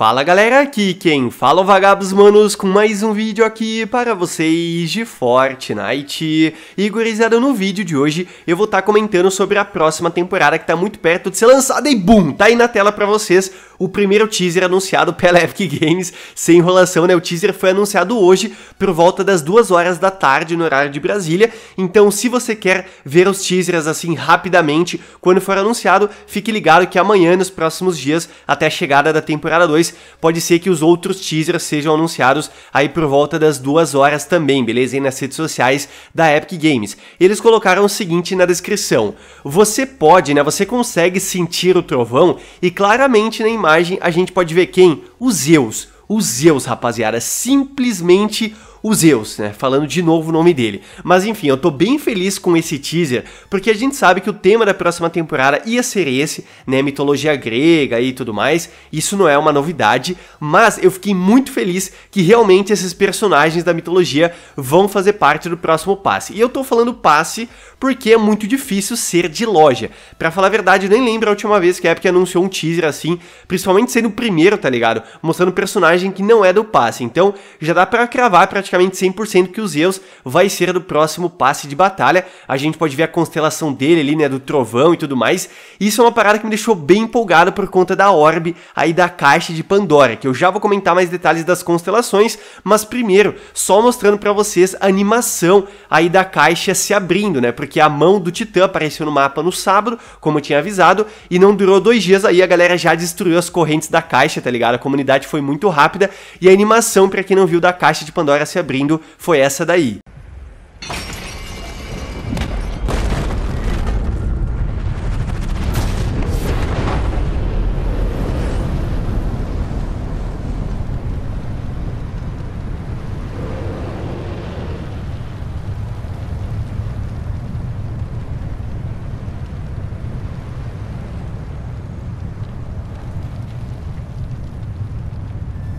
Fala galera, aqui quem fala é o Vagabos Manos com mais um vídeo aqui para vocês de Fortnite. E gurizada, no vídeo de hoje eu vou estar tá comentando sobre a próxima temporada que está muito perto de ser lançada e BUM! Tá aí na tela para vocês o primeiro teaser anunciado pela Epic Games, sem enrolação, né? O teaser foi anunciado hoje por volta das 2 horas da tarde no horário de Brasília. Então, se você quer ver os teasers assim rapidamente quando for anunciado, fique ligado que amanhã, nos próximos dias, até a chegada da temporada 2, pode ser que os outros teasers sejam anunciados aí por volta das 2 horas também, beleza? E nas redes sociais da Epic Games. Eles colocaram o seguinte na descrição: você pode, né? Você consegue sentir o trovão e claramente na imagem imagem, a gente pode ver quem? Os Zeus. Os Zeus, rapaziada, simplesmente o Zeus, né? Falando de novo o nome dele. Mas enfim, eu tô bem feliz com esse teaser, porque a gente sabe que o tema da próxima temporada ia ser esse, né? Mitologia grega e tudo mais. Isso não é uma novidade, mas eu fiquei muito feliz que realmente esses personagens da mitologia vão fazer parte do próximo passe. E eu tô falando passe porque é muito difícil ser de loja. Para falar a verdade, eu nem lembro a última vez que a Epic anunciou um teaser assim, principalmente sendo o primeiro, tá ligado? Mostrando personagem que não é do passe. Então, já dá para cravar praticamente praticamente 100% que o Zeus vai ser do próximo passe de batalha. A gente pode ver a constelação dele ali, né, do trovão e tudo mais. Isso é uma parada que me deixou bem empolgado por conta da orbe aí da caixa de Pandora, que eu já vou comentar mais detalhes das constelações, mas primeiro, só mostrando para vocês a animação aí da caixa se abrindo, né? Porque a mão do Titã apareceu no mapa no sábado, como eu tinha avisado, e não durou dois dias aí a galera já destruiu as correntes da caixa, tá ligado? A comunidade foi muito rápida e a animação, para quem não viu, da caixa de Pandora se abrindo foi essa daí.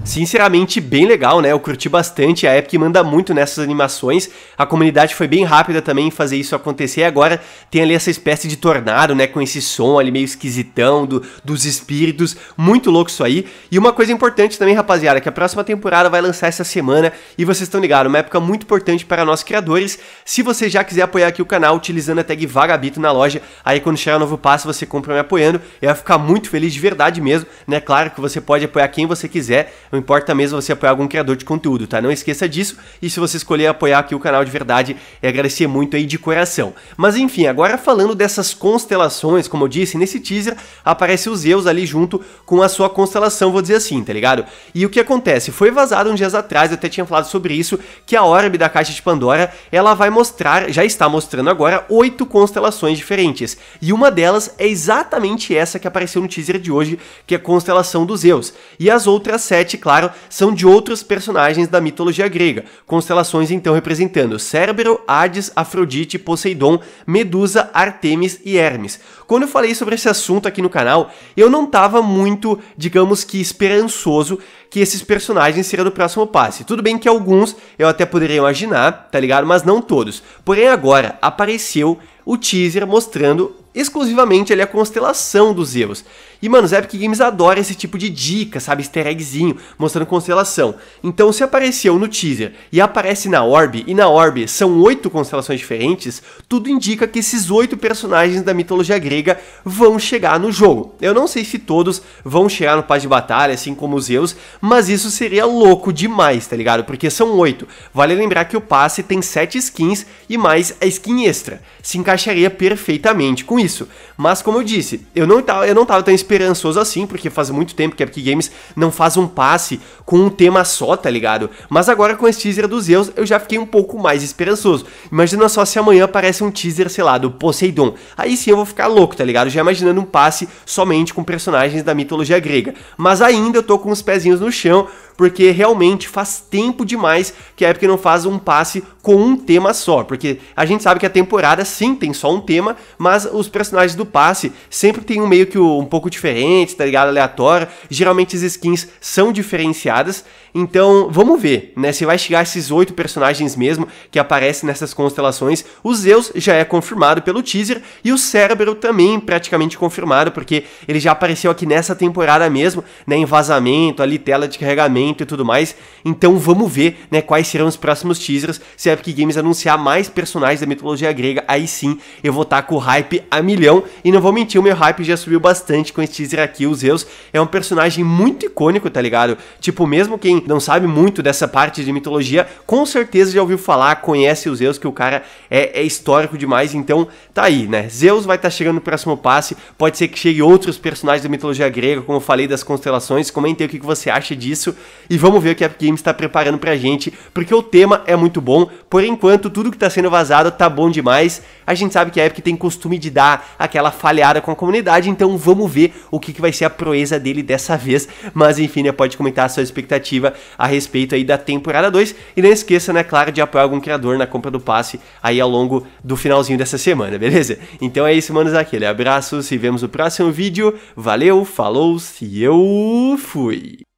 Sinceramente, bem legal, né? Eu curti bastante. A Epic manda muito nessas animações. A comunidade foi bem rápida também em fazer isso acontecer. E agora tem ali essa espécie de tornado, né? Com esse som ali meio esquisitão do, dos espíritos. Muito louco isso aí. E uma coisa importante também, rapaziada, que a próxima temporada vai lançar essa semana. E vocês estão ligados, uma época muito importante para nós criadores. Se você já quiser apoiar aqui o canal utilizando a tag Vagabito na loja, aí quando chegar o um novo passo você compra me apoiando. Eu ia ficar muito feliz de verdade mesmo, né? Claro que você pode apoiar quem você quiser não importa mesmo você apoiar algum criador de conteúdo, tá? Não esqueça disso. E se você escolher apoiar aqui o canal de verdade, é agradecer muito aí de coração. Mas enfim, agora falando dessas constelações, como eu disse, nesse teaser aparece o Zeus ali junto com a sua constelação, vou dizer assim, tá ligado? E o que acontece? Foi vazado uns dias atrás, eu até tinha falado sobre isso, que a orbe da caixa de Pandora, ela vai mostrar, já está mostrando agora, oito constelações diferentes. E uma delas é exatamente essa que apareceu no teaser de hoje, que é a constelação do Zeus. E as outras sete claro, são de outros personagens da mitologia grega, constelações então representando Cérbero, Hades, Afrodite, Poseidon, Medusa, Artemis e Hermes. Quando eu falei sobre esse assunto aqui no canal, eu não estava muito, digamos que esperançoso que esses personagens seriam do próximo passe. Tudo bem que alguns eu até poderia imaginar, tá ligado? Mas não todos. Porém, agora apareceu o teaser mostrando exclusivamente ali a constelação dos Zeus. E, mano, os Epic Games adora esse tipo de dica, sabe? Easter eggzinho, mostrando constelação. Então, se apareceu no teaser e aparece na Orb, e na Orb são oito constelações diferentes, tudo indica que esses oito personagens da mitologia grega vão chegar no jogo. Eu não sei se todos vão chegar no paz de batalha, assim como os Zeus, mas isso seria louco demais, tá ligado? Porque são oito. Vale lembrar que o passe tem sete skins e mais a skin extra. Se encaixaria perfeitamente com isso. Mas como eu disse, eu não tava, eu não tava tão esperançoso assim, porque faz muito tempo que a Epic Games não faz um passe com um tema só, tá ligado? Mas agora com esse teaser dos Zeus, eu já fiquei um pouco mais esperançoso. Imagina só se amanhã aparece um teaser, sei lá, do Poseidon. Aí sim eu vou ficar louco, tá ligado? Já imaginando um passe somente com personagens da mitologia grega. Mas ainda eu tô com os pezinhos no no chão porque realmente faz tempo demais que a Epic não faz um passe com um tema só, porque a gente sabe que a temporada sim tem só um tema, mas os personagens do passe sempre tem um meio que um pouco diferente, tá ligado? Aleatório. Geralmente as skins são diferenciadas, então vamos ver, né? Se vai chegar esses oito personagens mesmo que aparecem nessas constelações. O Zeus já é confirmado pelo teaser e o Cérebro também praticamente confirmado, porque ele já apareceu aqui nessa temporada mesmo, né? Em vazamento, ali tela de carregamento lançamento e tudo mais. Então vamos ver, né, quais serão os próximos teasers. Se a Epic Games anunciar mais personagens da mitologia grega, aí sim eu vou estar tá com o hype a milhão. E não vou mentir, o meu hype já subiu bastante com esse teaser aqui. O Zeus é um personagem muito icônico, tá ligado? Tipo, mesmo quem não sabe muito dessa parte de mitologia, com certeza já ouviu falar, conhece o Zeus, que o cara é, é histórico demais. Então tá aí, né? Zeus vai estar tá chegando no próximo passe. Pode ser que chegue outros personagens da mitologia grega, como eu falei das constelações. Comentei o que você acha disso e vamos ver o que a Epic Games está preparando pra gente, porque o tema é muito bom. Por enquanto, tudo que tá sendo vazado tá bom demais. A gente sabe que a Epic tem costume de dar aquela falhada com a comunidade, então vamos ver o que, que vai ser a proeza dele dessa vez. Mas enfim, né, pode comentar a sua expectativa a respeito aí da temporada 2 e não esqueça, né, claro, de apoiar algum criador na compra do passe aí ao longo do finalzinho dessa semana, beleza? Então é isso, manos, aquele abraço, se vemos no próximo vídeo. Valeu, falou, se eu fui!